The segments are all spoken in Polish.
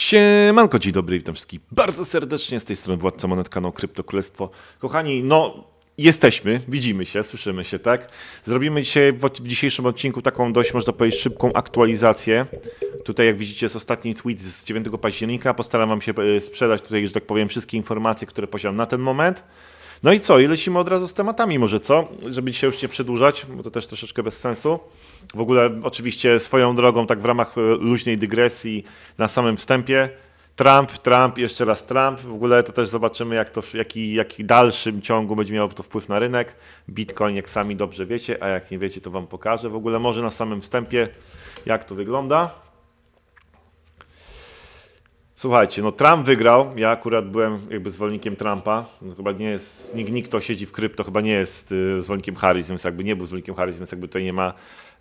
Siemanko, dzień dobry, witam wszystkich bardzo serdecznie. Z tej strony Władca Monet, kanał no, Kryptokrólestwo. Kochani, no jesteśmy, widzimy się, słyszymy się, tak? Zrobimy dzisiaj w, dzisiejszym odcinku taką dość, można powiedzieć, szybką aktualizację. Tutaj, jak widzicie, jest ostatni tweet z 9 października. Postaram wam się e, sprzedać tutaj, że tak powiem, wszystkie informacje, które posiadam na ten moment. No i co? I lecimy od razu z tematami może, co? Żeby dzisiaj już nie przedłużać, bo to też troszeczkę bez sensu. W ogóle oczywiście swoją drogą, tak w ramach e, luźnej dygresji na samym wstępie, Trump, Trump, jeszcze raz Trump. W ogóle to też zobaczymy, jak to, jaki, jaki dalszym ciągu będzie miało to wpływ na rynek. Bitcoin, jak sami dobrze wiecie, a jak nie wiecie, to wam pokażę. W ogóle może na samym wstępie, jak to wygląda. Słuchajcie, no Trump wygrał. Ja akurat byłem jakby zwolennikiem Trumpa. No, chyba nie jest, nikt, nikt, kto siedzi w krypto, chyba nie jest y, zwolennikiem Harris, więc jakby nie był zwolennikiem Harris, więc jakby tutaj nie ma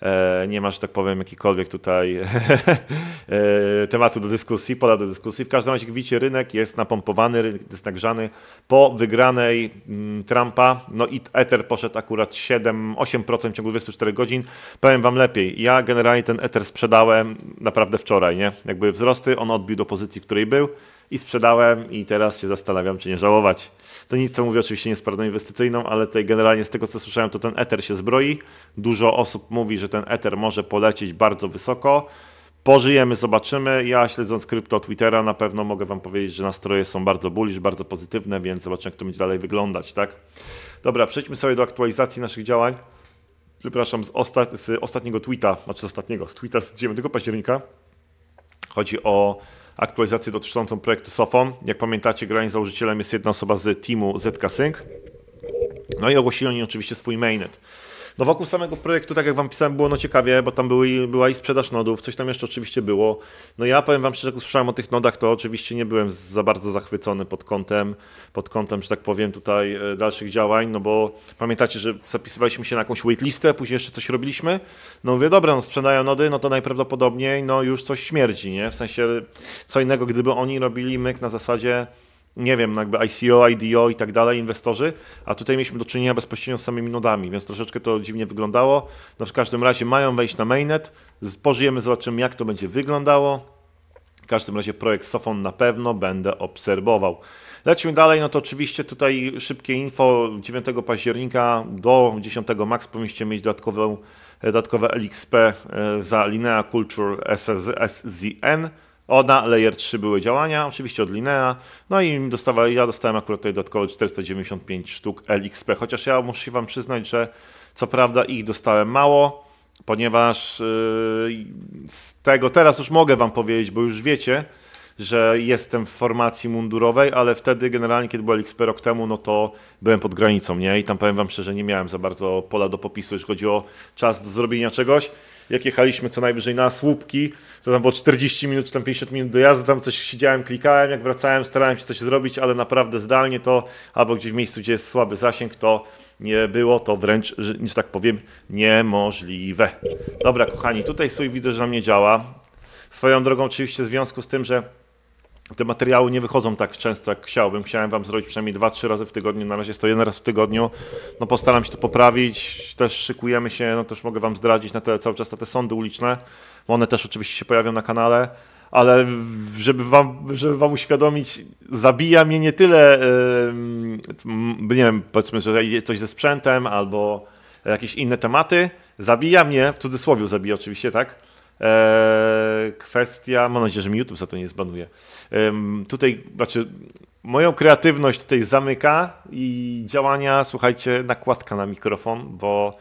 E, nie ma, że tak powiem, jakikolwiek tutaj e, tematu do dyskusji, pola do dyskusji. W każdym razie, jak widzicie, rynek jest napompowany, rynek jest nagrzany. Po wygranej mm, Trumpa, no i Ether poszedł akurat 7-8% w ciągu 24 godzin. Powiem Wam lepiej, ja generalnie ten Ether sprzedałem naprawdę wczoraj, nie? Jakby wzrosty, on odbił do pozycji, której był i sprzedałem i teraz się zastanawiam, czy nie żałować. To nic, co mówię, oczywiście nie jest prawdą inwestycyjną, ale tutaj generalnie z tego, co słyszałem, to ten Ether się zbroi. Dużo osób mówi, że ten Ether może polecieć bardzo wysoko. Pożyjemy, zobaczymy. Ja śledząc krypto Twittera na pewno mogę Wam powiedzieć, że nastroje są bardzo bullish, bardzo pozytywne, więc zobaczymy, jak to będzie dalej wyglądać, tak? Dobra, przejdźmy sobie do aktualizacji naszych działań. Przepraszam, z, ostat z ostatniego tweeta, znaczy z ostatniego, z tweeta z 9 października. Chodzi o aktualizację dotyczącą projektu Sofon. Jak pamiętacie, granic założycielem jest jedna osoba z teamu ZK Sync. No i ogłosili oni oczywiście swój mainnet. No wokół samego projektu, tak jak wam pisałem, było no ciekawie, bo tam były, była i sprzedaż nodów, coś tam jeszcze oczywiście było. No ja powiem wam szczerze, jak usłyszałem o tych nodach, to oczywiście nie byłem za bardzo zachwycony pod kątem, pod kątem, że tak powiem, tutaj e, dalszych działań, no bo pamiętacie, że zapisywaliśmy się na jakąś waitlistę, później jeszcze coś robiliśmy. No mówię, dobra, no sprzedają nody, no to najprawdopodobniej no już coś śmierdzi, nie? W sensie co innego, gdyby oni robili myk na zasadzie nie wiem, no jakby ICO, IDO i tak dalej, inwestorzy, a tutaj mieliśmy do czynienia bezpośrednio z samymi nodami, więc troszeczkę to dziwnie wyglądało. No w każdym razie mają wejść na mainnet, spożyjemy, zobaczymy jak to będzie wyglądało. W każdym razie projekt Sofon na pewno będę obserwował. Lećmy dalej, no to oczywiście tutaj szybkie info, 9 października do 10 max powinniście mieć dodatkowe, dodatkowe LXP e, za Linea Culture SZN ona, layer 3 były działania, oczywiście od Linea, no i ja dostałem akurat tutaj dodatkowo 495 sztuk LXP, chociaż ja muszę się Wam przyznać, że co prawda ich dostałem mało, ponieważ yy, z tego teraz już mogę Wam powiedzieć, bo już wiecie, że jestem w formacji mundurowej, ale wtedy generalnie, kiedy był LXP rok temu, no to byłem pod granicą, nie? I tam powiem Wam szczerze, nie miałem za bardzo pola do popisu, jeśli chodzi o czas do zrobienia czegoś jak jechaliśmy co najwyżej na słupki, to tam było 40 minut, tam 50 minut dojazdu, tam coś siedziałem, klikałem, jak wracałem, starałem się coś zrobić, ale naprawdę zdalnie to, albo gdzieś w miejscu, gdzie jest słaby zasięg, to nie było to wręcz, że tak powiem, niemożliwe. Dobra, kochani, tutaj sój widzę, że nam nie działa. Swoją drogą oczywiście w związku z tym, że te materiały nie wychodzą tak często, jak chciałbym. Chciałem wam zrobić przynajmniej 2-3 razy w tygodniu, na razie jest to jeden raz w tygodniu. No postaram się to poprawić, też szykujemy się, no też mogę wam zdradzić na te, cały czas na te sądy uliczne. One też oczywiście się pojawią na kanale, ale żeby wam, żeby wam uświadomić, zabija mnie nie tyle, yy, nie wiem, powiedzmy, że coś ze sprzętem albo jakieś inne tematy. Zabija mnie, w cudzysłowie zabija oczywiście, tak? Eee, kwestia, mam nadzieję, że mi YouTube za to nie zbanuje. Eee, tutaj, znaczy, moją kreatywność tutaj zamyka i działania, słuchajcie, nakładka na mikrofon, bo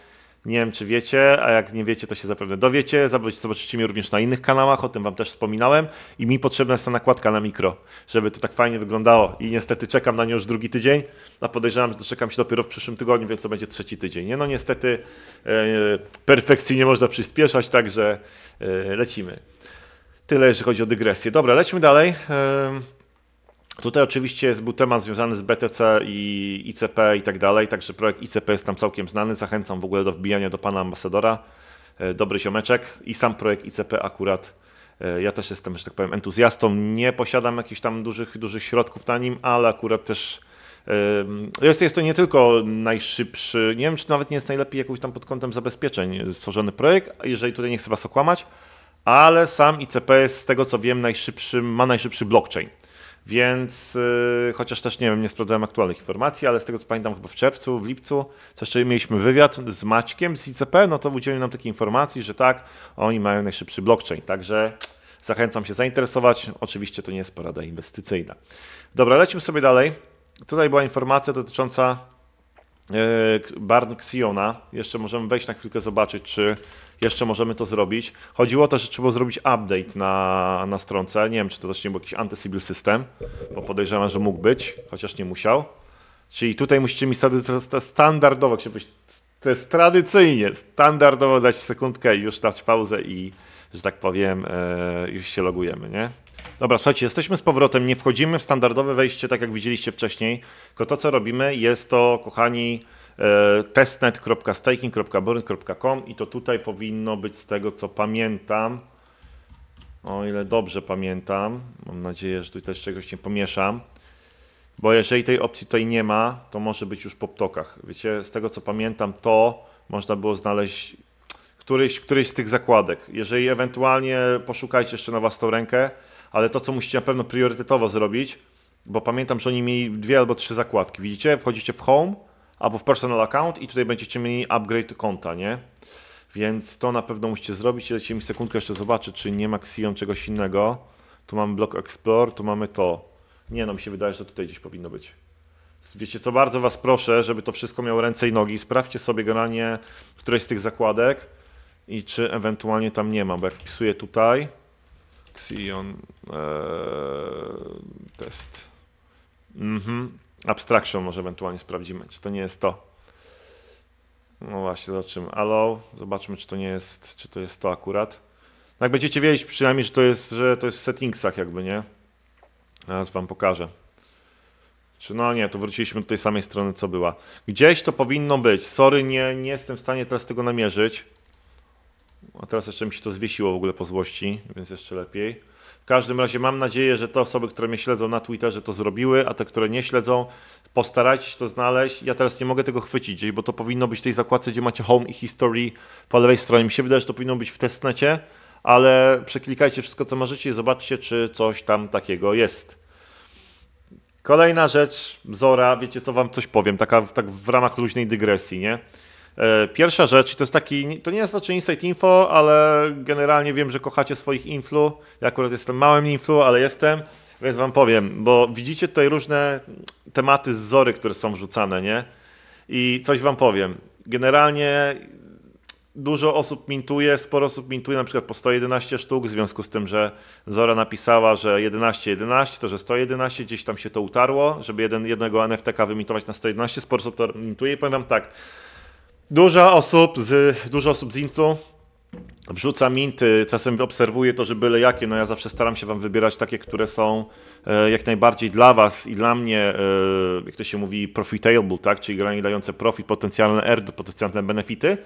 nie wiem, czy wiecie, a jak nie wiecie, to się zapewne dowiecie. Zobaczycie mnie również na innych kanałach, o tym wam też wspominałem. I mi potrzebna jest ta nakładka na mikro, żeby to tak fajnie wyglądało. I niestety czekam na nią już drugi tydzień, a podejrzewam, że doczekam się dopiero w przyszłym tygodniu, więc to będzie trzeci tydzień. Nie? No niestety e, perfekcji nie można przyspieszać, także e, lecimy. Tyle, jeżeli chodzi o dygresję. Dobra, lecimy dalej. E, Tutaj oczywiście był temat związany z BTC i ICP i tak dalej, także projekt ICP jest tam całkiem znany. Zachęcam w ogóle do wbijania do pana ambasadora. E, dobry siomeczek i sam projekt ICP akurat e, ja też jestem, że tak powiem, entuzjastą. Nie posiadam jakichś tam dużych, dużych środków na nim, ale akurat też jest, jest to nie tylko najszybszy, nie wiem, czy nawet nie jest najlepiej jakoś tam pod kątem zabezpieczeń stworzony projekt, jeżeli tutaj nie chcę was okłamać, ale sam ICP jest z tego co wiem najszybszym, ma najszybszy blockchain. Więc yy, chociaż też nie wiem, nie sprawdzałem aktualnych informacji, ale z tego co pamiętam, chyba w czerwcu, w lipcu, co jeszcze mieliśmy wywiad z Maćkiem z ICP, no to udzielił nam takiej informacji, że tak, oni mają najszybszy blockchain. Także zachęcam się zainteresować. Oczywiście to nie jest porada inwestycyjna. Dobra, lecimy sobie dalej. Tutaj była informacja dotycząca y, Barn Xiona. Jeszcze możemy wejść na chwilkę zobaczyć, czy jeszcze możemy to zrobić. Chodziło też, że trzeba zrobić update na, na stronce. Nie wiem, czy to też nie był jakiś anti system, bo podejrzewam, że mógł być, chociaż nie musiał. Czyli tutaj musicie mi standardowo, chciałbyś, to jest tradycyjnie, standardowo dać sekundkę i już dać pauzę i, że tak powiem, e, już się logujemy, nie? Dobra, słuchajcie, jesteśmy z powrotem, nie wchodzimy w standardowe wejście, tak jak widzieliście wcześniej, tylko to, co robimy, jest to, kochani, E, testnet.staking.burn.com i to tutaj powinno być z tego co pamiętam, o ile dobrze pamiętam, mam nadzieję, że tutaj czegoś nie pomieszam, bo jeżeli tej opcji tutaj nie ma, to może być już po ptokach. Wiecie, z tego co pamiętam, to można było znaleźć któryś, któryś z tych zakładek. Jeżeli ewentualnie poszukajcie jeszcze na własną rękę, ale to co musicie na pewno priorytetowo zrobić, bo pamiętam, że oni mieli dwie albo trzy zakładki. Widzicie, wchodzicie w Home, albo w personal account i tutaj będziecie mieli upgrade konta, nie? Więc to na pewno musicie zrobić. Dajcie mi sekundkę jeszcze zobaczę, czy nie ma Xion czegoś innego. Tu mamy Block Explore, tu mamy to. Nie no, mi się wydaje, że tutaj gdzieś powinno być. Wiecie co, bardzo Was proszę, żeby to wszystko miało ręce i nogi. Sprawdźcie sobie granie, któreś z tych zakładek i czy ewentualnie tam nie ma, bo jak wpisuję tutaj Xion ee, test. Mhm. Abstraction może ewentualnie sprawdzimy, czy to nie jest to. No właśnie, zobaczymy. Allo, zobaczmy, czy to nie jest, czy to jest to akurat. No jak będziecie wiedzieć przynajmniej, że to jest, że to jest w settingsach jakby, nie? Teraz wam pokażę. Czy no nie, to wróciliśmy do tej samej strony, co była. Gdzieś to powinno być. Sorry, nie, nie jestem w stanie teraz tego namierzyć. A no teraz jeszcze mi się to zwiesiło w ogóle po złości, więc jeszcze lepiej każdym razie mam nadzieję, że te osoby, które mnie śledzą na Twitterze to zrobiły, a te, które nie śledzą, postarajcie się to znaleźć. Ja teraz nie mogę tego chwycić gdzieś, bo to powinno być w tej zakładce, gdzie macie Home i History po lewej stronie. Mi się wydaje, że to powinno być w testnecie, ale przeklikajcie wszystko, co możecie i zobaczcie, czy coś tam takiego jest. Kolejna rzecz, Zora, wiecie co, wam coś powiem, taka tak w ramach luźnej dygresji, nie? E, pierwsza rzecz, to jest taki, to nie jest znaczy Insight Info, ale generalnie wiem, że kochacie swoich influ. Ja akurat jestem małym influ, ale jestem, więc wam powiem, bo widzicie tutaj różne tematy z Zory, które są wrzucane, nie? I coś wam powiem. Generalnie dużo osób mintuje, sporo osób mintuje na przykład po 111 sztuk, w związku z tym, że Zora napisała, że 11, 11, to że 111, gdzieś tam się to utarło, żeby jeden, jednego NFTK wymintować na 111, sporo osób to mintuje i powiem wam tak, Dużo osób z, dużo osób z Intu wrzuca minty, czasem obserwuję to, że byle jakie, no ja zawsze staram się wam wybierać takie, które są e, jak najbardziej dla was i dla mnie, e, jak to się mówi, profitable, tak, czyli granie dające profit, potencjalne erdo, potencjalne benefity,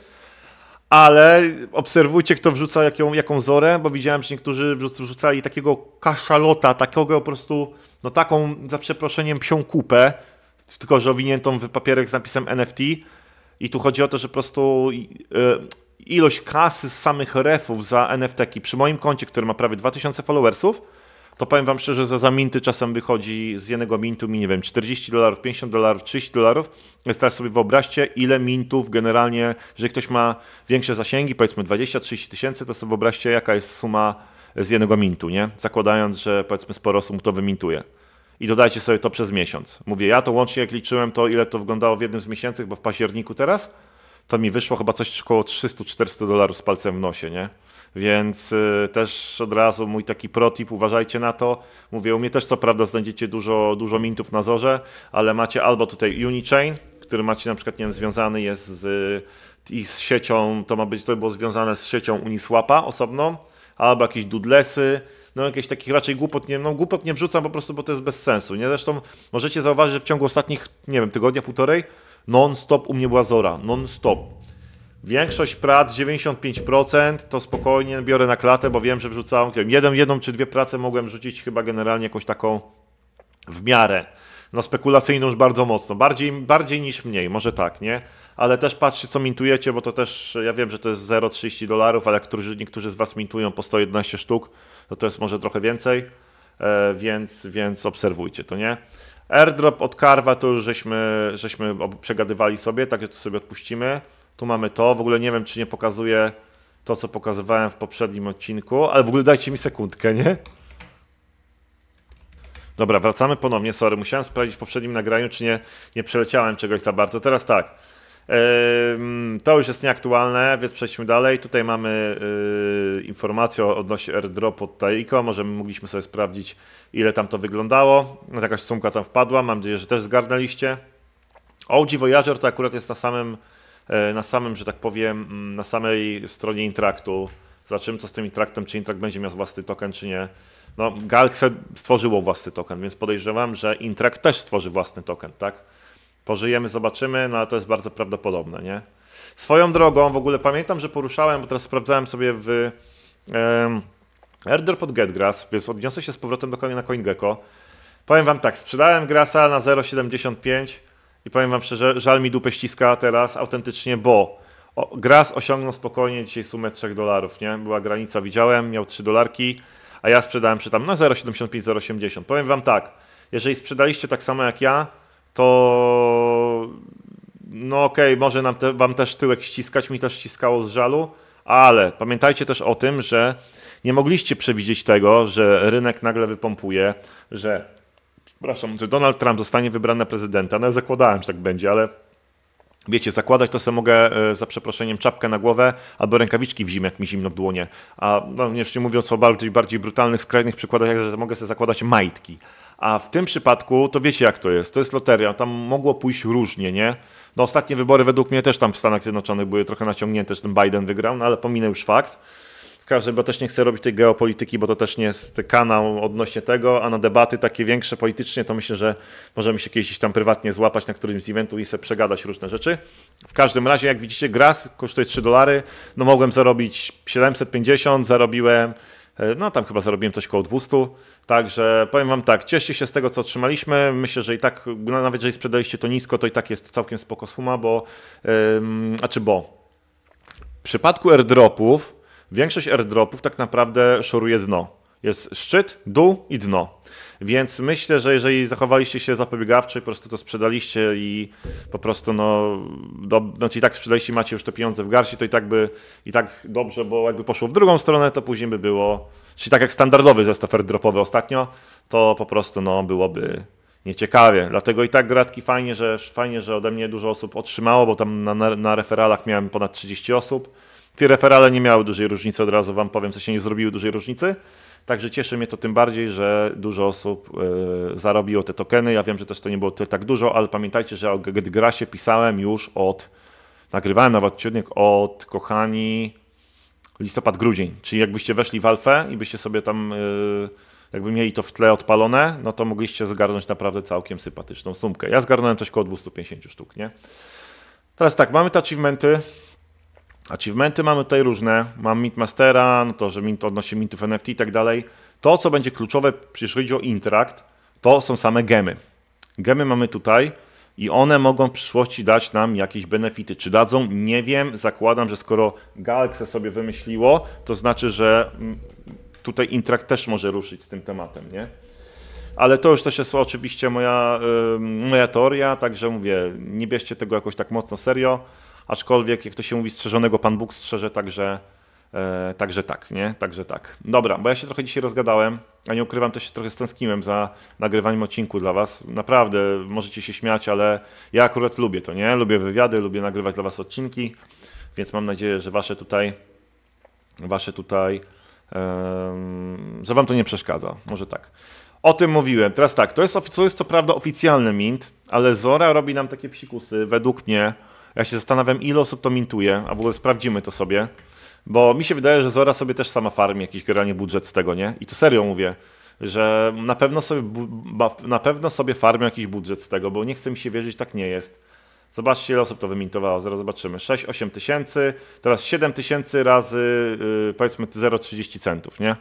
ale obserwujcie, kto wrzuca jaką, jaką zorę, bo widziałem, że niektórzy wrzucali takiego kaszalota, takiego po prostu, no taką, za przeproszeniem, psią kupę, tylko że owiniętą w papierek z napisem NFT, i tu chodzi o to, że po prostu y, ilość kasy z samych refów za nft przy moim koncie, który ma prawie 2000 followersów, to powiem wam szczerze, za minty czasem wychodzi z jednego mintu mi, nie wiem, 40 dolarów, 50 dolarów, 30 dolarów. Więc teraz sobie wyobraźcie, ile mintów generalnie, jeżeli ktoś ma większe zasięgi, powiedzmy 20-30 tysięcy, to sobie wyobraźcie, jaka jest suma z jednego mintu, nie? Zakładając, że powiedzmy sporo osób to wymintuje i dodajcie sobie to przez miesiąc. Mówię, ja to łącznie jak liczyłem to, ile to wyglądało w jednym z miesięcy, bo w październiku teraz, to mi wyszło chyba coś około 300-400 dolarów z palcem w nosie, nie? Więc y, też od razu mój taki protip, uważajcie na to. Mówię, u mnie też co prawda znajdziecie dużo, dużo mintów na zorze, ale macie albo tutaj Unichain, który macie na przykład, nie wiem, związany jest z, i z siecią, to ma być, to było związane z siecią Uniswapa osobną, albo jakieś Dudlesy, no jakichś takich raczej głupot, nie, no głupot nie wrzucam po prostu, bo to jest bez sensu, nie? Zresztą możecie zauważyć, że w ciągu ostatnich, nie wiem, tygodnia, półtorej, non-stop u mnie była Zora, non-stop. Większość prac, 95%, to spokojnie biorę na klatę, bo wiem, że wrzucałem, jeden, jedną czy dwie prace mogłem rzucić chyba generalnie jakąś taką w miarę no spekulacyjną już bardzo mocno, bardziej, bardziej niż mniej, może tak, nie? Ale też patrzcie, co mintujecie, bo to też, ja wiem, że to jest 0,30 dolarów, ale niektórzy, niektórzy z Was mintują po 111 sztuk, to no to jest może trochę więcej, e, więc, więc obserwujcie to, nie? Airdrop od Karwa to już żeśmy, żeśmy przegadywali sobie, także to sobie odpuścimy. Tu mamy to, w ogóle nie wiem czy nie pokazuje to co pokazywałem w poprzednim odcinku, ale w ogóle dajcie mi sekundkę, nie? Dobra, wracamy ponownie, sorry, musiałem sprawdzić w poprzednim nagraniu czy nie, nie przeleciałem czegoś za bardzo, teraz tak. To już jest nieaktualne, więc przejdźmy dalej. Tutaj mamy y, informację odnośnie airdrop od Taiko. Może mogliśmy sobie sprawdzić, ile tam to wyglądało. jakaś no, sumka tam wpadła, mam nadzieję, że też zgarnęliście. OG Voyager to akurat jest na samym, e, na samym, że tak powiem, mm, na samej stronie Intraktu. Zobaczymy, co z tym Intraktem, czy Intrakt będzie miał własny token, czy nie. No, Galaxy stworzyło własny token, więc podejrzewam, że Intrakt też stworzy własny token, tak? Pożyjemy, zobaczymy, no ale to jest bardzo prawdopodobne, nie? Swoją drogą, w ogóle pamiętam, że poruszałem, bo teraz sprawdzałem sobie w e, Erdor pod Getgrass, więc odniosę się z powrotem do na CoinGecko. Powiem wam tak, sprzedałem Grasa na 0,75 i powiem wam szczerze, żal mi dupę ściska teraz autentycznie, bo Gras osiągnął spokojnie dzisiaj sumę 3 dolarów, nie? Była granica, widziałem, miał 3 dolarki, a ja sprzedałem przy tam na 0,75, 0,80. Powiem wam tak, jeżeli sprzedaliście tak samo jak ja, to no okej, okay, może nam te, wam też tyłek ściskać, mi też ściskało z żalu, ale pamiętajcie też o tym, że nie mogliście przewidzieć tego, że rynek nagle wypompuje, że przepraszam, że Donald Trump zostanie wybrany na prezydenta. No ja zakładałem, że tak będzie, ale wiecie, zakładać to sobie mogę e, za przeproszeniem czapkę na głowę albo rękawiczki w zimę, jak mi zimno w dłonie. A no, jeszcze mówiąc o bardziej, bardziej brutalnych, skrajnych przykładach, jak że mogę sobie zakładać majtki. A w tym przypadku to wiecie jak to jest. To jest loteria, tam mogło pójść różnie, nie? No ostatnie wybory według mnie też tam w Stanach Zjednoczonych były trochę naciągnięte, że ten Biden wygrał, no ale pominę już fakt. W każdym razie też nie chcę robić tej geopolityki, bo to też nie jest kanał odnośnie tego, a na debaty takie większe politycznie to myślę, że możemy się kiedyś tam prywatnie złapać na którymś z eventów i sobie przegadać różne rzeczy. W każdym razie, jak widzicie, gras kosztuje 3 dolary, no mogłem zarobić 750, zarobiłem E, no tam chyba zarobiłem coś około 200. Także powiem wam tak, cieszę się z tego, co otrzymaliśmy. Myślę, że i tak, no, nawet jeżeli sprzedaliście to nisko, to i tak jest całkiem spoko suma, bo... a czy bo... W przypadku airdropów, większość airdropów tak naprawdę szoruje dno. Jest szczyt, dół i dno. Więc myślę, że jeżeli zachowaliście się zapobiegawczo i po prostu to sprzedaliście i po prostu no, do, znaczy no, i tak sprzedaliście, macie już te pieniądze w garści, to i tak by i tak dobrze, bo jakby poszło w drugą stronę, to później by było, czyli tak jak standardowy zestaw dropowy ostatnio, to po prostu no, byłoby nieciekawie. Dlatego i tak gratki fajnie, że fajnie, że ode mnie dużo osób otrzymało, bo tam na, na referalach miałem ponad 30 osób. Te referale nie miały dużej różnicy, od razu wam powiem, co się nie zrobiły dużej różnicy. Także cieszy mnie to tym bardziej, że dużo osób e, zarobiło te tokeny. Ja wiem, że też to nie było tak dużo, ale pamiętajcie, że o Grasie pisałem już od, nagrywałem nawet odcinek od kochani listopad, grudzień. Czyli jakbyście weszli w alfę i byście sobie tam e, jakby mieli to w tle odpalone, no to mogliście zgarnąć naprawdę całkiem sympatyczną sumkę. Ja zgarnąłem coś koło 250 sztuk, nie? Teraz tak, mamy te achievementy. Achievementy mamy tutaj różne. Mam Mint Mastera, no to, że mint odnosi mintów NFT i tak dalej. To, co będzie kluczowe, jeśli chodzi o Interact, to są same gemy. Gemy mamy tutaj i one mogą w przyszłości dać nam jakieś benefity. Czy dadzą? Nie wiem. Zakładam, że skoro Galaxy sobie wymyśliło, to znaczy, że mm, tutaj Interact też może ruszyć z tym tematem, nie? Ale to już też jest oczywiście moja, yy, moja teoria, także mówię, nie bierzcie tego jakoś tak mocno serio aczkolwiek jak to się mówi, strzeżonego Pan Bóg strzeże także, e, także tak, nie? Także tak. Dobra, bo ja się trochę dzisiaj rozgadałem, a nie ukrywam, też się trochę stęskniłem za nagrywaniem odcinku dla Was. Naprawdę, możecie się śmiać, ale ja akurat lubię to, nie? Lubię wywiady, lubię nagrywać dla Was odcinki, więc mam nadzieję, że Wasze tutaj, Wasze tutaj, e, że Wam to nie przeszkadza, może tak. O tym mówiłem. Teraz tak, to jest, to jest co prawda oficjalny mint, ale Zora robi nam takie psikusy, według mnie, ja się zastanawiam, ile osób to mintuje, a w ogóle sprawdzimy to sobie. Bo mi się wydaje, że Zora sobie też sama farmi jakiś generalnie budżet z tego, nie? I to serio mówię, że na pewno sobie, na pewno sobie farmią jakiś budżet z tego, bo nie chce mi się wierzyć, tak nie jest. Zobaczcie, ile osób to wymintowało, zaraz zobaczymy. 6-8 tysięcy, teraz 7 tysięcy razy yy, powiedzmy 0,30 centów, nie?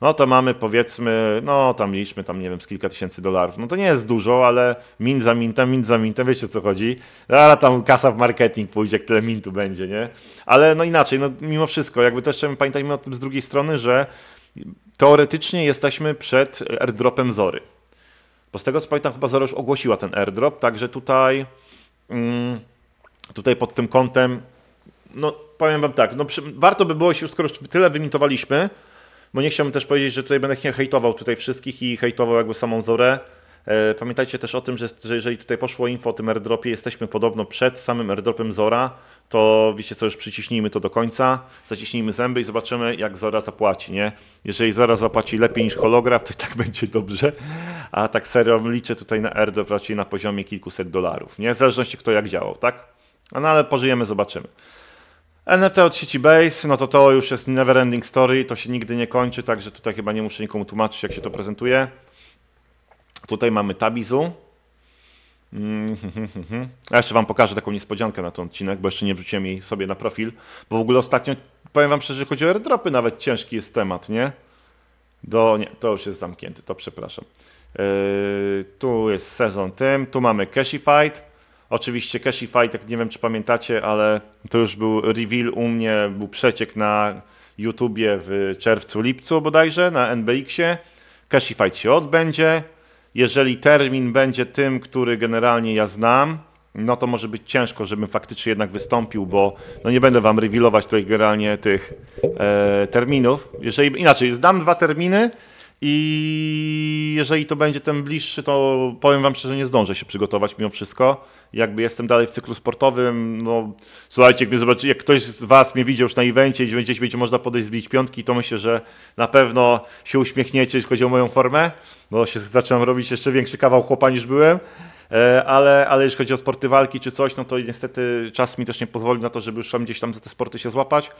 no to mamy powiedzmy, no tam liczmy tam, nie wiem, z kilka tysięcy dolarów. No to nie jest dużo, ale min za mintem, min za mintem, wiecie o co chodzi. A tam kasa w marketing pójdzie, jak tyle mintu będzie, nie? Ale no inaczej, no mimo wszystko, jakby też trzeba pamiętajmy o tym z drugiej strony, że teoretycznie jesteśmy przed airdropem Zory. Bo z tego co pamiętam, chyba Zora już ogłosiła ten airdrop, także tutaj, mm, tutaj pod tym kątem, no powiem wam tak, no przy, warto by było, się już skoro już tyle wymintowaliśmy bo nie chciałbym też powiedzieć, że tutaj będę hejtował tutaj wszystkich i hejtował jakby samą Zorę. E, pamiętajcie też o tym, że, że jeżeli tutaj poszło info o tym airdropie, jesteśmy podobno przed samym airdropem Zora, to wiecie co, już przyciśnijmy to do końca, zaciśnijmy zęby i zobaczymy jak Zora zapłaci, nie? Jeżeli Zora zapłaci lepiej niż holograf, to i tak będzie dobrze, a tak serio liczę tutaj na airdrop raczej na poziomie kilkuset dolarów, nie? W zależności kto jak działał, tak? No ale pożyjemy, zobaczymy. NFT od sieci Base, no to to już jest neverending story, to się nigdy nie kończy, także tutaj chyba nie muszę nikomu tłumaczyć, jak się to prezentuje. Tutaj mamy Tabizu. Ja jeszcze Wam pokażę taką niespodziankę na ten odcinek, bo jeszcze nie wrzuciłem jej sobie na profil, bo w ogóle ostatnio, powiem Wam szczerze, chodzi o airdropy, nawet ciężki jest temat, nie? Do, nie, to już jest zamknięty, to przepraszam. Yy, tu jest sezon tym, tu mamy Cashify. Oczywiście Cashify, tak nie wiem czy pamiętacie, ale to już był reveal u mnie, był przeciek na YouTubie w czerwcu, lipcu bodajże, na NBX-ie. Cashify się odbędzie. Jeżeli termin będzie tym, który generalnie ja znam, no to może być ciężko, żebym faktycznie jednak wystąpił, bo no nie będę wam rewilować tutaj generalnie tych e, terminów. Jeżeli inaczej, znam dwa terminy, i jeżeli to będzie ten bliższy, to powiem Wam szczerze, nie zdążę się przygotować mimo wszystko. Jakby jestem dalej w cyklu sportowym, no słuchajcie, jak, zobaczy, jak ktoś z Was mnie widział już na evencie gdzie gdzieś będzie można podejść zbić piątki, to myślę, że na pewno się uśmiechniecie, jeśli chodzi o moją formę, bo no, się zaczynam robić jeszcze większy kawał chłopa niż byłem. E, ale, ale jeśli chodzi o sporty walki czy coś, no to niestety czas mi też nie pozwolił na to, żeby już tam gdzieś tam za te sporty się złapać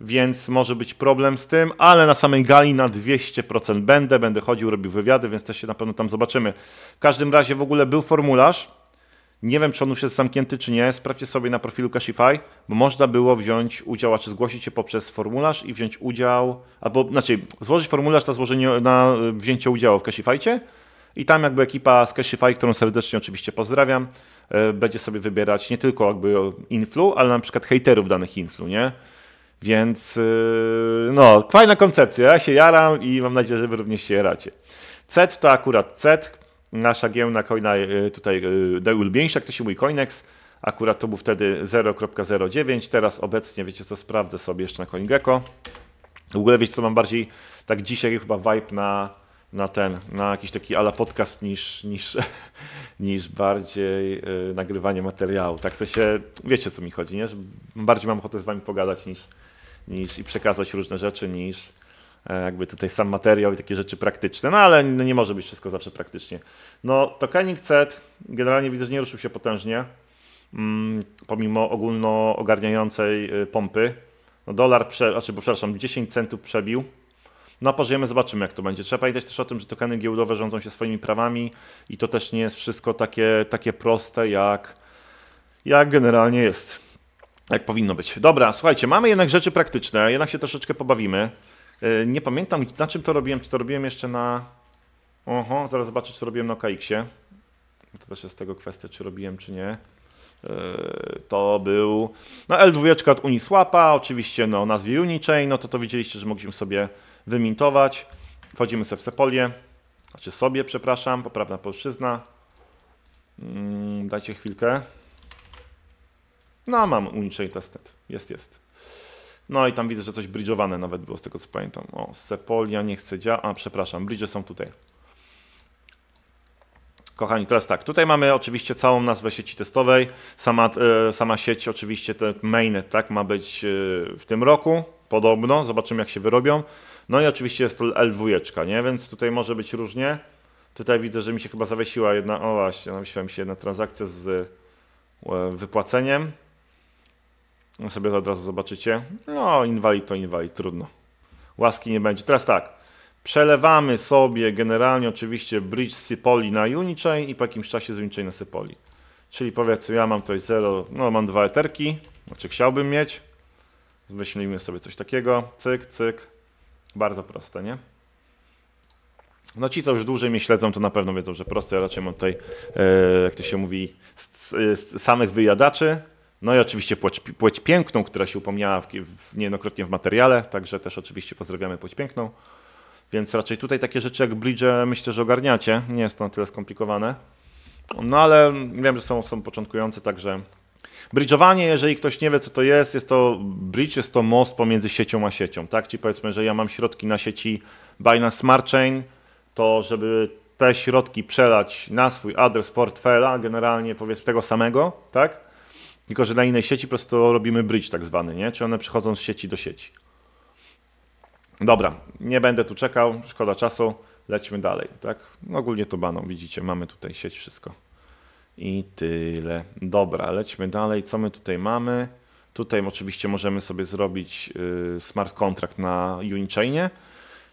więc może być problem z tym, ale na samej gali na 200% będę, będę chodził, robił wywiady, więc też się na pewno tam zobaczymy. W każdym razie w ogóle był formularz, nie wiem, czy on już jest zamknięty, czy nie. Sprawdźcie sobie na profilu Cashify, bo można było wziąć udział, a czy zgłosić się poprzez formularz i wziąć udział, albo znaczy złożyć formularz na, złożenie, na y, wzięcie udziału w Cashifycie i tam jakby ekipa z Cashify, którą serdecznie oczywiście pozdrawiam, y, będzie sobie wybierać nie tylko jakby influ, ale na przykład haterów danych influ, nie? Więc y, no, fajna koncepcja, ja się jaram i mam nadzieję, że wy również się jaracie. CET to akurat CET, nasza giełna coina y, tutaj najulubieńsza, y, to się mój Coinex, akurat to był wtedy 0.09, teraz obecnie, wiecie co, sprawdzę sobie jeszcze na CoinGecko. W ogóle wiecie co, mam bardziej tak dzisiaj chyba vibe na, na ten, na jakiś taki ala podcast niż, niż, niż bardziej yy, nagrywanie materiału. Tak w sensie, wiecie co mi chodzi, nie? Że bardziej mam ochotę z wami pogadać niż, niż, i przekazać różne rzeczy niż e, jakby tutaj sam materiał i takie rzeczy praktyczne. No ale nie może być wszystko zawsze praktycznie. No to Canning generalnie widzę, że nie ruszył się potężnie mm, pomimo ogólno ogarniającej e, pompy. No dolar, prze, znaczy, bo przepraszam, 10 centów przebił. No pożyjemy, zobaczymy jak to będzie. Trzeba pamiętać też o tym, że tokeny giełdowe rządzą się swoimi prawami i to też nie jest wszystko takie, takie proste jak, jak generalnie jest. Jak powinno być. Dobra, słuchajcie, mamy jednak rzeczy praktyczne, jednak się troszeczkę pobawimy. E, nie pamiętam na czym to robiłem, czy to robiłem jeszcze na... Oho, zaraz zobaczę, czy robiłem na kx ie To też jest tego kwestia, czy robiłem, czy nie. E, to był no L2 od Uniswapa, oczywiście no, nazwie Unichain, no to to widzieliście, że mogliśmy sobie wymintować. Wchodzimy sobie w Sepolię, znaczy sobie, przepraszam, poprawna polszczyzna. Mm, dajcie chwilkę. No, mam Unichain Tested. Jest, jest. No i tam widzę, że coś bridge'owane nawet było, z tego co pamiętam. O, Sepolia nie chce działać. A, przepraszam, bridge są tutaj. Kochani, teraz tak, tutaj mamy oczywiście całą nazwę sieci testowej. Sama, e, sama sieć, oczywiście ten mainnet, tak, ma być e, w tym roku, podobno. Zobaczymy, jak się wyrobią. No i oczywiście jest to L2, nie? Więc tutaj może być różnie. Tutaj widzę, że mi się chyba zawiesiła jedna, o właśnie, zawiesiła mi się jedna transakcja z e, wypłaceniem sobie to od razu zobaczycie. No, inwalid to inwalid, trudno. Łaski nie będzie. Teraz tak, przelewamy sobie generalnie oczywiście bridge z Sypoli na Unichain i po jakimś czasie z Unichain na Sypoli. Czyli powiedzmy, ja mam tutaj 0, no mam dwa eterki, znaczy chciałbym mieć. Wyślijmy sobie coś takiego, cyk, cyk. Bardzo proste, nie? No ci, co już dłużej mnie śledzą, to na pewno wiedzą, że proste. Ja raczej mam tutaj, e, jak to się mówi, z, z, z samych wyjadaczy. No i oczywiście płeć, płeć piękną, która się upomniała w, w, niejednokrotnie w materiale, także też oczywiście pozdrawiamy płeć piękną. Więc raczej tutaj takie rzeczy jak bridge myślę, że ogarniacie. Nie jest to na tyle skomplikowane. No ale wiem, że są, są początkujący, także Bridgeowanie, jeżeli ktoś nie wie, co to jest, jest to bridge, jest to most pomiędzy siecią a siecią, tak? Czyli powiedzmy, że ja mam środki na sieci Binance Smart Chain, to żeby te środki przelać na swój adres portfela, generalnie powiedzmy tego samego, tak? Tylko, że dla innej sieci po prostu robimy bridge tak zwany, nie? Czy one przychodzą z sieci do sieci. Dobra, nie będę tu czekał, szkoda czasu, lećmy dalej, tak? No, ogólnie to baną, widzicie, mamy tutaj sieć, wszystko. I tyle. Dobra, lećmy dalej, co my tutaj mamy? Tutaj oczywiście możemy sobie zrobić yy, smart contract na Unichainie.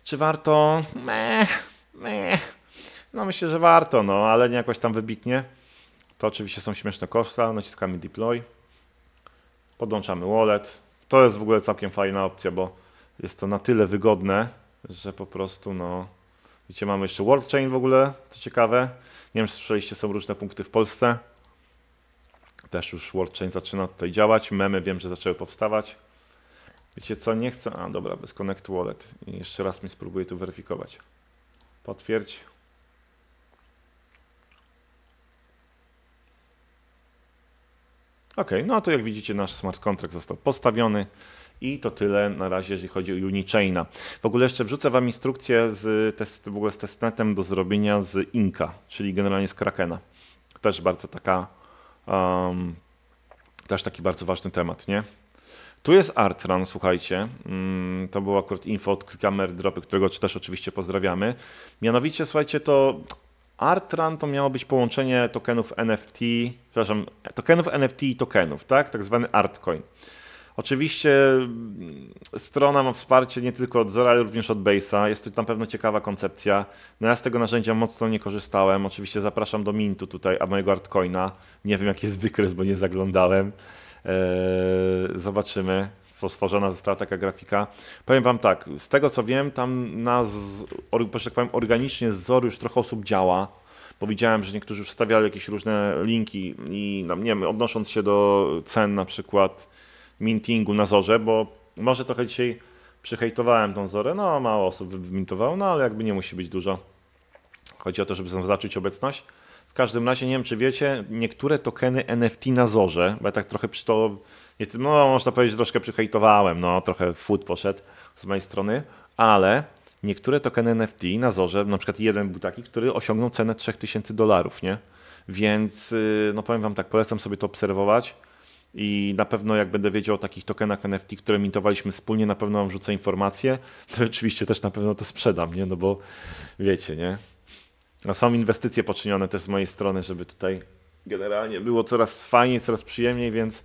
Czy warto? Meh, meh. No myślę, że warto, no, ale nie jakoś tam wybitnie. To oczywiście są śmieszne koszta, naciskamy deploy, podłączamy wallet. To jest w ogóle całkiem fajna opcja, bo jest to na tyle wygodne, że po prostu no... Widzicie, mamy jeszcze World Chain w ogóle, co ciekawe. Nie wiem, czy słyszeliście, są różne punkty w Polsce. Też już World Chain zaczyna tutaj działać. Memy wiem, że zaczęły powstawać. Wiecie co, nie chcę... A, dobra, bez Connect Wallet. I jeszcze raz mi spróbuję tu weryfikować. Potwierdź. Ok, no to jak widzicie nasz smart contract został postawiony. I to tyle na razie, jeżeli chodzi o Unichaina. W ogóle jeszcze wrzucę Wam instrukcję z test, w ogóle z testnetem do zrobienia z Inka, czyli generalnie z Krakena. Też bardzo taka, um, też taki bardzo ważny temat, nie? Tu jest Artran, słuchajcie. Mm, to było akurat info od Kamer Dropy, którego też oczywiście pozdrawiamy. Mianowicie, słuchajcie, to Artran to miało być połączenie tokenów NFT, przepraszam, tokenów NFT i tokenów, tak? Tak zwany Artcoin. Oczywiście mm, strona ma wsparcie nie tylko od Zora, ale również od Base'a. Jest to na pewno ciekawa koncepcja. No ja z tego narzędzia mocno nie korzystałem. Oczywiście zapraszam do Mintu tutaj, a mojego Artcoina. Nie wiem jaki jest wykres, bo nie zaglądałem. Eee, zobaczymy stworzona została taka grafika. Powiem Wam tak, z tego co wiem, tam na, że tak powiem, organicznie z ZOR już trochę osób działa bo widziałem, że niektórzy już wstawiali jakieś różne linki i no, nie wiem, odnosząc się do cen na przykład mintingu na Zorze, bo może trochę dzisiaj przyhejtowałem tą Zorę, no mało osób wymintowało, no ale jakby nie musi być dużo. Chodzi o to, żeby zaznaczyć obecność. W każdym razie, nie wiem czy wiecie, niektóre tokeny NFT na Zorze, bo ja tak trochę przy to no można powiedzieć, że troszkę przyhejtowałem, no trochę food poszedł z mojej strony, ale niektóre tokeny NFT na Zorze, na przykład jeden był taki, który osiągnął cenę 3000 dolarów, nie? Więc y, no powiem wam tak, polecam sobie to obserwować i na pewno jak będę wiedział o takich tokenach NFT, które mintowaliśmy wspólnie, na pewno wam rzucę informacje, to oczywiście też na pewno to sprzedam, nie? No bo wiecie, nie? No są inwestycje poczynione też z mojej strony, żeby tutaj generalnie było coraz fajniej, coraz przyjemniej, więc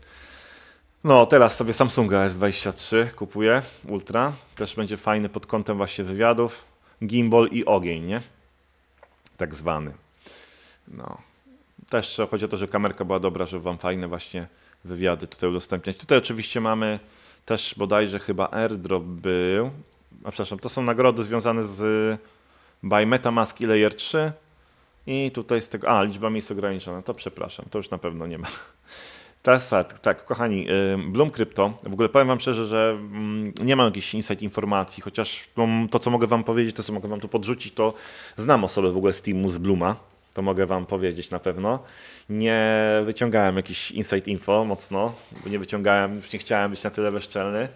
no, teraz sobie Samsunga S23 kupuję, Ultra. Też będzie fajny pod kątem właśnie wywiadów. Gimbal i ogień, nie? Tak zwany. No. Też chodzi o to, że kamerka była dobra, żeby wam fajne właśnie wywiady tutaj udostępniać. Tutaj oczywiście mamy też bodajże chyba airdrop był. A przepraszam, to są nagrody związane z by Metamask i Layer 3. I tutaj z tego, a liczba miejsc ograniczona, to przepraszam, to już na pewno nie ma. Teraz tak, tak, kochani, y, Bloom Crypto, w ogóle powiem wam szczerze, że mm, nie mam jakichś insight informacji, chociaż to, co mogę wam powiedzieć, to, co mogę wam tu podrzucić, to znam osobę w ogóle z teamu z Blooma, to mogę wam powiedzieć na pewno. Nie wyciągałem jakiś insight info mocno, bo nie wyciągałem, nie chciałem być na tyle bezczelny.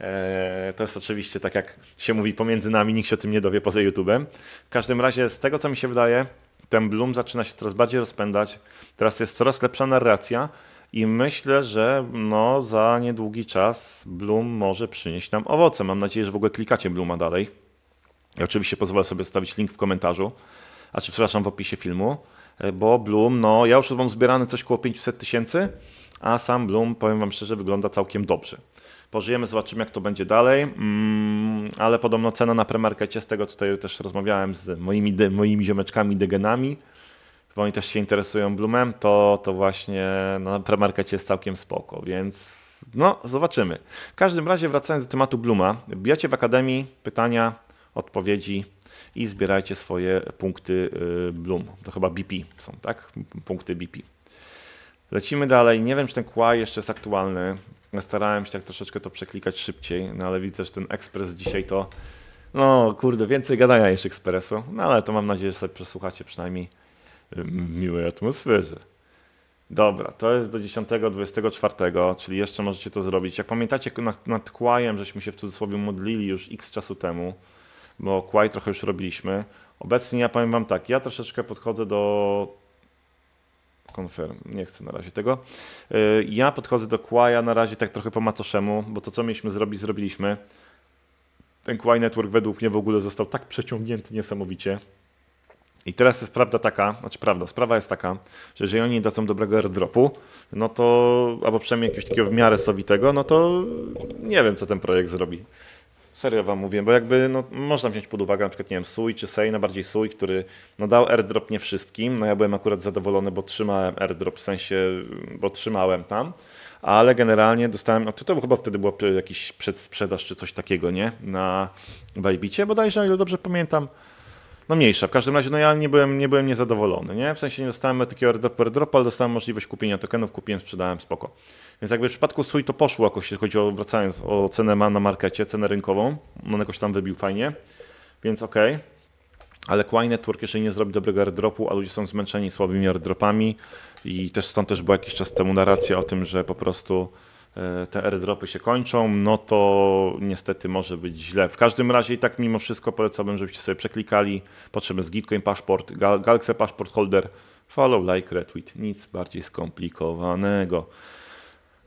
E, to jest oczywiście tak, jak się mówi pomiędzy nami, nikt się o tym nie dowie poza YouTube'em. W każdym razie, z tego co mi się wydaje, ten Bloom zaczyna się coraz bardziej rozpędzać. Teraz jest coraz lepsza narracja, i myślę, że no, za niedługi czas Bloom może przynieść nam owoce. Mam nadzieję, że w ogóle klikacie Blooma dalej. I oczywiście pozwolę sobie zostawić link w komentarzu, a czy przepraszam, w opisie filmu, e, bo Bloom, no ja już mam zbierany coś około 500 tysięcy, a sam Bloom, powiem Wam szczerze, wygląda całkiem dobrze. Pożyjemy, zobaczymy jak to będzie dalej, mm, ale podobno cena na premarkecie, z tego tutaj też rozmawiałem z moimi, de, moimi ziomeczkami degenami, bo oni też się interesują Bloomem, to, to właśnie no, na premarkecie jest całkiem spoko, więc no zobaczymy. W każdym razie wracając do tematu Bluma, bijacie w Akademii pytania, odpowiedzi i zbierajcie swoje punkty y, Bloom. To chyba BP są, tak? Punkty BP. Lecimy dalej. Nie wiem, czy ten QA jeszcze jest aktualny. Starałem się tak troszeczkę to przeklikać szybciej, no ale widzę, że ten ekspres dzisiaj to. No kurde, więcej gadania niż ekspresu. No ale to mam nadzieję, że sobie przesłuchacie przynajmniej w miłej atmosferze. Dobra, to jest do 10.24, czyli jeszcze możecie to zrobić. Jak pamiętacie, nad, nad Kłajem żeśmy się w cudzysłowie modlili już x czasu temu, bo Kłaj trochę już robiliśmy. Obecnie ja powiem Wam tak, ja troszeczkę podchodzę do Confirm, nie chcę na razie tego. Y, ja podchodzę do Kłaja na razie tak trochę po macoszemu, bo to co mieliśmy zrobić, zrobiliśmy. Ten Kłaj Network według mnie w ogóle został tak przeciągnięty niesamowicie. I teraz jest prawda taka, znaczy prawda, sprawa jest taka, że jeżeli oni nie dadzą dobrego airdropu, no to, albo przynajmniej jakiegoś takiego w miarę sowitego, no to nie wiem, co ten projekt zrobi. Serio wam mówię, bo jakby no, można wziąć pod uwagę na przykład, nie wiem, Sui czy Sei, no bardziej Sui, który no, dał airdrop nie wszystkim, no ja byłem akurat zadowolony, bo trzymałem airdrop, w sensie, bo trzymałem tam, ale generalnie dostałem, no to, to chyba wtedy była jakiś przedsprzedaż czy coś takiego, nie, na Bajbicie bodajże, o ile dobrze pamiętam, no mniejsza. W każdym razie no ja nie byłem, nie byłem niezadowolony, nie? W sensie nie dostałem takiego airdropa, ale dostałem możliwość kupienia tokenów, kupiłem, sprzedałem, spoko. Więc jakby w przypadku SUI to poszło jakoś, jeśli chodzi o, wracając o cenę na markecie, cenę rynkową, on jakoś tam wybił fajnie, więc okej. Okay. Ale Quine Network, jeszcze nie zrobi dobrego airdropu, a ludzie są zmęczeni słabymi airdropami i też stąd też była jakiś czas temu narracja o tym, że po prostu E, te airdropy się kończą, no to niestety może być źle. W każdym razie i tak mimo wszystko polecałbym, żebyście sobie przeklikali. Potrzebny jest Gitcoin Paszport, Gal Galaxy Paszport Holder, follow, like, retweet. Nic bardziej skomplikowanego.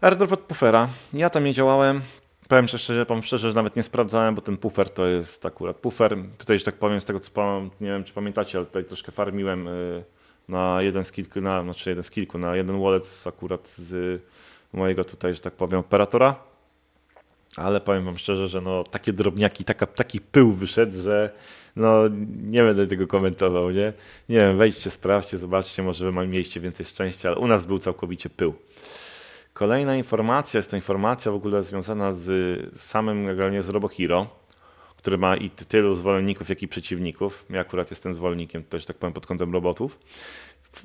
Airdrop od Puffera. Ja tam nie działałem. Powiem szczerze, powiem szczerze, że nawet nie sprawdzałem, bo ten puffer to jest akurat puffer. Tutaj, że tak powiem, z tego co nie wiem czy pamiętacie, ale tutaj troszkę farmiłem y, na jeden z kilku, na, znaczy jeden z kilku, na jeden wallet akurat z mojego tutaj, że tak powiem, operatora. Ale powiem wam szczerze, że no, takie drobniaki, taka, taki pył wyszedł, że no, nie będę tego komentował, nie? Nie wiem, wejdźcie, sprawdźcie, zobaczcie, może wy mieliście więcej szczęścia, ale u nas był całkowicie pył. Kolejna informacja, jest to informacja w ogóle związana z samym generalnie z RoboHero, który ma i tylu zwolenników, jak i przeciwników. Ja akurat jestem zwolennikiem, też tak powiem, pod kątem robotów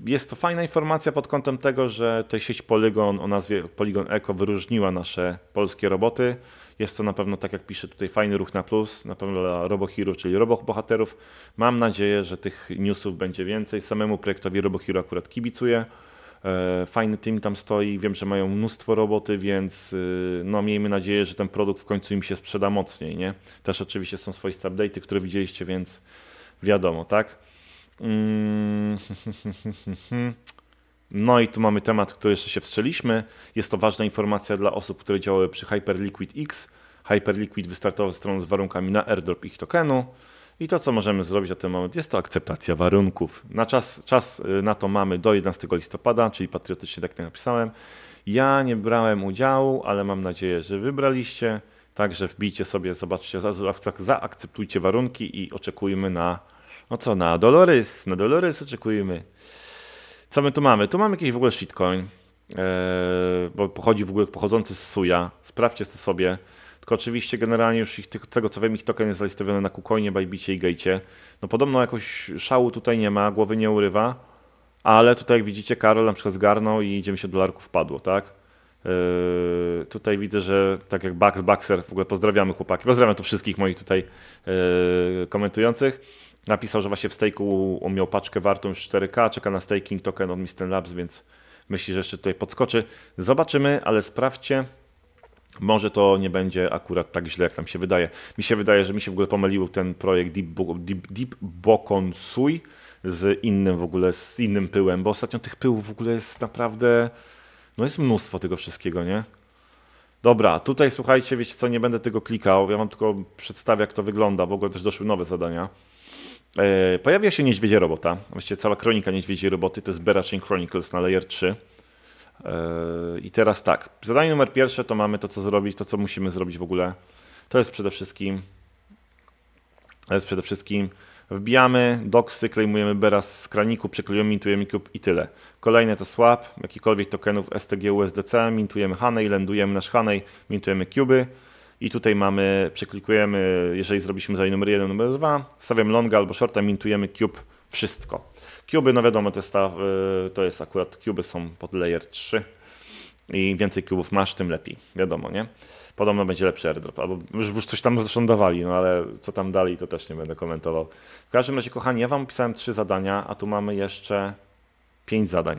jest to fajna informacja pod kątem tego, że ta sieć Polygon o nazwie Polygon Eco wyróżniła nasze polskie roboty. Jest to na pewno, tak jak pisze tutaj, fajny ruch na plus, na pewno dla RoboHero, czyli robobohaterów. Mam nadzieję, że tych newsów będzie więcej. Samemu projektowi RoboHero akurat kibicuję. E, fajny team tam stoi, wiem, że mają mnóstwo roboty, więc y, no miejmy nadzieję, że ten produkt w końcu im się sprzeda mocniej, nie? Też oczywiście są swoje update'y, które widzieliście, więc wiadomo, tak? Mm. No i tu mamy temat, który jeszcze się wstrzeliśmy. Jest to ważna informacja dla osób, które działały przy Hyperliquid X. Hyperliquid wystartował ze stroną z warunkami na airdrop ich tokenu. I to, co możemy zrobić na ten moment, jest to akceptacja warunków. Na czas, czas y, na to mamy do 11 listopada, czyli patriotycznie tak to napisałem. Ja nie brałem udziału, ale mam nadzieję, że wybraliście. Także wbijcie sobie, zobaczcie, zaakceptujcie warunki i oczekujmy na no co, na Dolores, na Dolores oczekujemy. Co my tu mamy? Tu mamy jakiś w ogóle shitcoin, e, bo pochodzi w ogóle pochodzący z Suja. Sprawdźcie to sobie. Tylko oczywiście generalnie już ich, tego co wiem, ich token jest zalistowiony na KuCoinie, Bajbicie i Gejcie. No podobno jakoś szału tutaj nie ma, głowy nie urywa, ale tutaj jak widzicie Karol na przykład zgarnął i 90 dolarków wpadło, tak? Yy, tutaj widzę, że tak jak Bugs, Baxer, w ogóle pozdrawiamy chłopaki, pozdrawiam tu wszystkich moich tutaj yy, komentujących napisał, że właśnie w stake'u on miał paczkę wartą już 4K, czeka na staking token od Mr. Labs, więc myśli, że jeszcze tutaj podskoczy. Zobaczymy, ale sprawdźcie. Może to nie będzie akurat tak źle, jak nam się wydaje. Mi się wydaje, że mi się w ogóle pomylił ten projekt Deep, Deep, Deep Bokon Sui z innym w ogóle, z innym pyłem, bo ostatnio tych pyłów w ogóle jest naprawdę, no jest mnóstwo tego wszystkiego, nie? Dobra, tutaj słuchajcie, wiecie co, nie będę tego klikał, ja wam tylko przedstawię, jak to wygląda, w ogóle też doszły nowe zadania. E, pojawia się Niedźwiedzie Robota. Właściwie cała kronika Niedźwiedzie Roboty to jest Berachin Chronicles na Layer 3. E, I teraz tak, zadanie numer pierwsze to mamy to, co zrobić, to, co musimy zrobić w ogóle. To jest przede wszystkim to jest przede wszystkim wbijamy doksy, klejmujemy beraz z kraniku, przyklejujemy, mintujemy cube i tyle. Kolejne to swap, jakikolwiek tokenów STG, USDC, mintujemy Hanej, lendujemy nasz Hanej, mintujemy cuby. I tutaj mamy, przeklikujemy, jeżeli zrobiliśmy za numer 1, numer 2, stawiam longa albo shorta, mintujemy cube, wszystko. Cuby, no wiadomo, to jest, ta, y, to jest akurat, cuby są pod layer 3 i więcej cubów masz, tym lepiej, wiadomo, nie? Podobno będzie lepszy airdrop, albo już coś tam zresztą dawali, no ale co tam dalej, to też nie będę komentował. W każdym razie, kochani, ja wam pisałem trzy zadania, a tu mamy jeszcze pięć zadań.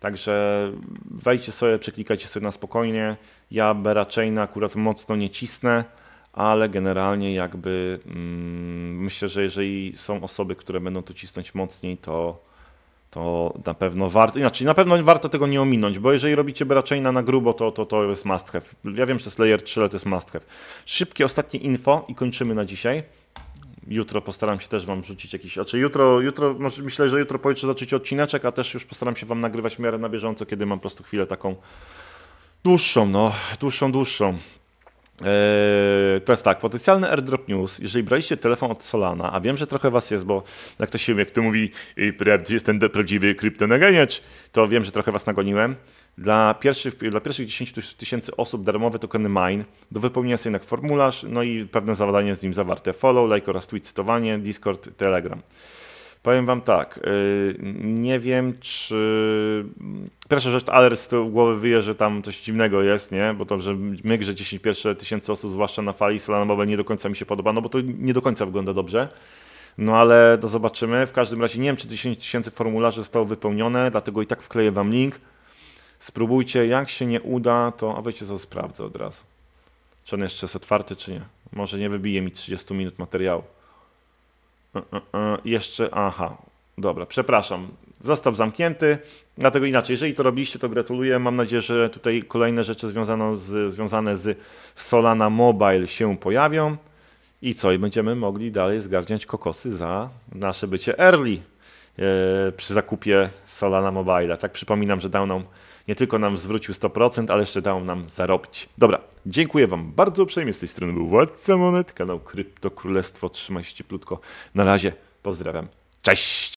Także wejdźcie sobie, przeklikajcie sobie na spokojnie. Ja Berachaina akurat mocno nie cisnę, ale generalnie jakby mm, myślę, że jeżeli są osoby, które będą tu cisnąć mocniej, to, to na pewno warto, inaczej na pewno warto tego nie ominąć, bo jeżeli robicie Berachaina na grubo, to, to to jest must have. Ja wiem, że Slayer 3 ale to jest must have. Szybkie ostatnie info i kończymy na dzisiaj jutro postaram się też Wam rzucić jakiś, znaczy jutro, jutro może, myślę, że jutro pojutrze zaczniecie odcineczek, a też już postaram się Wam nagrywać w miarę na bieżąco, kiedy mam po prostu chwilę taką dłuższą, no, dłuższą, dłuższą. Eee, to jest tak, potencjalny airdrop news. Jeżeli braliście telefon od Solana, a wiem, że trochę was jest, bo jak to się, jak to mówi, ten prawdziwy kryptonageniacz, to wiem, że trochę was nagoniłem. Dla pierwszych, dla pierwszych 10 tysięcy osób darmowe tokeny Mine do wypełnienia sobie jednak formularz, no i pewne zadanie z nim zawarte. Follow, like oraz tweet, cytowanie, Discord, Telegram. Powiem wam tak, y, nie wiem czy... Pierwsza rzecz, ale z tyłu głowy wyje, że tam coś dziwnego jest, nie? Bo to, że my grze 10 pierwsze tysięcy osób, zwłaszcza na fali Solana Mobile, nie do końca mi się podoba, no bo to nie do końca wygląda dobrze. No ale to zobaczymy. W każdym razie nie wiem, czy 10 tysięcy formularzy zostało wypełnione, dlatego i tak wkleję wam link spróbujcie, jak się nie uda, to a wiecie co, sprawdzę od razu. Czy on jeszcze jest otwarty, czy nie. Może nie wybije mi 30 minut materiału. E, e, e, jeszcze, aha, dobra, przepraszam. Został zamknięty, dlatego inaczej, jeżeli to robiliście, to gratuluję. Mam nadzieję, że tutaj kolejne rzeczy związane z, związane z Solana Mobile się pojawią. I co? I będziemy mogli dalej zgarniać kokosy za nasze bycie early e, przy zakupie Solana Mobile. Tak przypominam, że dał nam nie tylko nam zwrócił 100%, ale jeszcze dał nam zarobić. Dobra, dziękuję Wam bardzo uprzejmie. Z tej strony był Władca Monet, kanał Krypto Królestwo. trzymajcie się cieplutko. Na razie, pozdrawiam. Cześć!